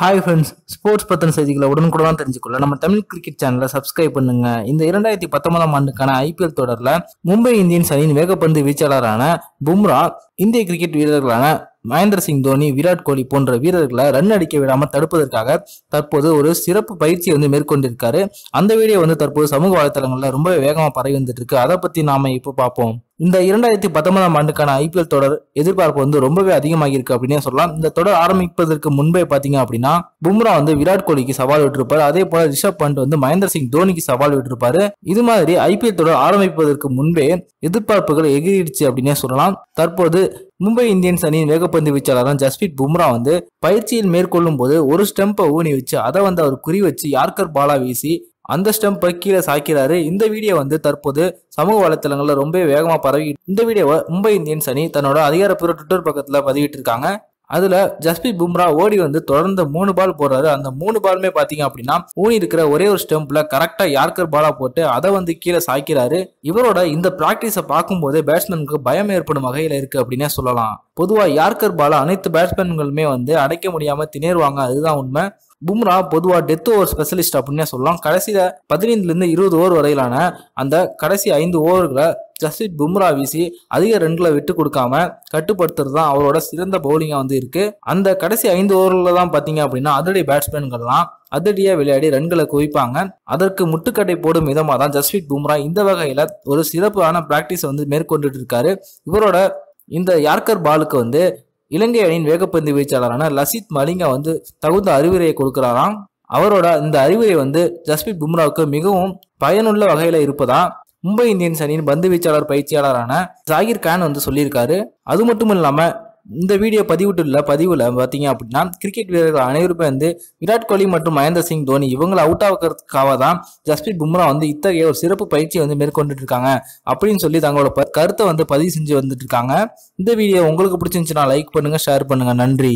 hi friends sports பத்தின செய்திகளை தான் தெரிஞ்சுக்கொள்ள நம்ம தமிழ் கிரிக்கெட் சேனலை சப்ஸ்கிரைப் பண்ணுங்க இந்த இரண்டாயிரத்தி பத்தொன்பதாம் ஆண்டுக்கான ஐபிஎல் தொடரில் மும்பை இந்தியன்ஸ் அணியின் வேகப்பந்து வீச்சாளரான பும்ரா இந்திய கிரிக்கெட் வீரர்களான மகேந்திர சிங் தோனி விராட் கோலி போன்ற வீரர்களை ரன் அடிக்க விடாமல் தடுப்பதற்காக தற்போது ஒரு சிறப்பு பயிற்சியை வந்து மேற்கொண்டிருக்காரு அந்த வீடியோ வந்து தற்போது சமூக வலைத்தளங்களில் ரொம்ப வேகமாக பரவி வந்துட்டு இருக்கு அதை பற்றி நாம இப்போ பார்ப்போம் இந்த இரண்டாயிரத்தி பத்தொன்பதாம் ஆண்டுக்கான ஐபிஎல் தொடர் எதிர்பார்ப்பு வந்து ரொம்பவே அதிகமாக இருக்கு அப்படின்னே சொல்லலாம் இந்த தொடர் ஆரம்பிப்பதற்கு முன்பே பாத்தீங்க அப்படின்னா பும்ரா வந்து விராட் கோலிக்கு சவால் விட்டிருப்பாரு அதே போல ரிஷப் பண்ட் வந்து மகேந்திர சிங் தோனிக்கு சவால் விட்டிருப்பாரு இது மாதிரி ஐபிஎல் தொடர் ஆரம்பிப்பதற்கு முன்பே எதிர்பார்ப்புகள் எகிரிடுச்சு அப்படின்னே சொல்லலாம் தற்போது மும்பை இந்தியன்ஸ் அணியின் வேகப்பந்து வீச்சாளரான ஜஸ்பிரீத் பும்ரா வந்து பயிற்சியில் மேற்கொள்ளும் போது ஒரு ஸ்டெம்பை ஊனி வச்சு அதை வந்து அவர் குறி வச்சு யார்கர் பாலா வீசி அந்த ஸ்டெம்பை கீழே சாய்க்கிறாரு இந்த வீடியோ வந்து தற்போது சமூக வலைத்தளங்களில் ரொம்ப வேகமாக பரவி இந்த வீடியோவை மும்பை இந்தியன்ஸ் அணி தன்னோட அதிகாரப்பூர்வ ட்விட்டர் பக்கத்தில் இருக்காங்க அதுல ஜஸ்பிரீத் பும்ரா ஓடி வந்து தொடர்ந்து மூணு பால் போடுறாரு அந்த மூணு பாலுமே பாத்தீங்க அப்படின்னா ஊனி இருக்கிற ஒரே ஒரு ஸ்டெம்ப்ல கரெக்டா யார்கர் பாலா போட்டு அதை வந்து கீழே சாய்க்கிறாரு இவரோட இந்த பிராக்டிஸை போது பேட்ஸ்மேனுக்கு பயம் ஏற்படும் வகையில இருக்கு அப்படின்னே சொல்லலாம் பொதுவா யார்கர் பாலா அனைத்து பேட்ஸ்மேன்களுமே வந்து அடைக்க முடியாம திணறுவாங்க அதுதான் உண்மை பும்ரா பொதுவாக டெத் ஓவர் ஸ்பெஷலிஸ்ட் அப்படின்னே சொல்லலாம் கடைசியில் பதினைந்துலேருந்து இருபது ஓவர் வரையிலான அந்த கடைசி ஐந்து ஓவர்களை ஜஸ்பிரித் பும்ரா வீசி அதிக ரன்களை விட்டு கொடுக்காம கட்டுப்படுத்துறது தான் அவரோட சிறந்த பவுலிங்காக வந்து இருக்கு அந்த கடைசி ஐந்து ஓவரில் தான் பார்த்தீங்க அப்படின்னா அதிரடி பேட்ஸ்மேன்கள்லாம் அதிரடியாக விளையாடி ரன்களை குவிப்பாங்க அதற்கு முட்டுக்கட்டை போடும் விதமாக தான் ஜஸ்பிரித் பும்ரா இந்த வகையில் ஒரு சிறப்பான பிராக்டிஸ் வந்து மேற்கொண்டுட்டு இருக்காரு இவரோட இந்த யார்கர் பாலுக்கு வந்து இலங்கை அணியின் வேகப்பந்து வீச்சாளரான லசித் மலிங்கா வந்து தகுந்த அறிவுரையை கொடுக்கிறாராம் அவரோட இந்த அறிவுரை வந்து ஜஸ்பிரித் பும்ராவுக்கு மிகவும் பயனுள்ள வகையில இருப்பதா மும்பை இந்தியன்ஸ் அணியின் பந்து வீச்சாளர் பயிற்சியாளரான ஜாகிர் கான் வந்து சொல்லியிருக்காரு அது மட்டும் இல்லாம இந்த வீடியோ பதிவிட்டுள்ள பதிவில் பார்த்தீங்க அப்படின்னா கிரிக்கெட் வீரர்கள் அனைவருமே வந்து விராட் கோலி மற்றும் மகேந்திர சிங் தோனி இவங்களை அவுட் ஆகிறதுக்காக தான் ஜஸ்பிரீத் பும்ரா வந்து இத்தகைய ஒரு சிறப்பு பயிற்சியை வந்து மேற்கொண்டுட்டு இருக்காங்க அப்படின்னு சொல்லி தங்களோட கருத்தை வந்து பதிவு செஞ்சு வந்துட்டு இருக்காங்க இந்த வீடியோ உங்களுக்கு பிடிச்சிருந்துச்சுன்னா லைக் பண்ணுங்க ஷேர் பண்ணுங்க நன்றி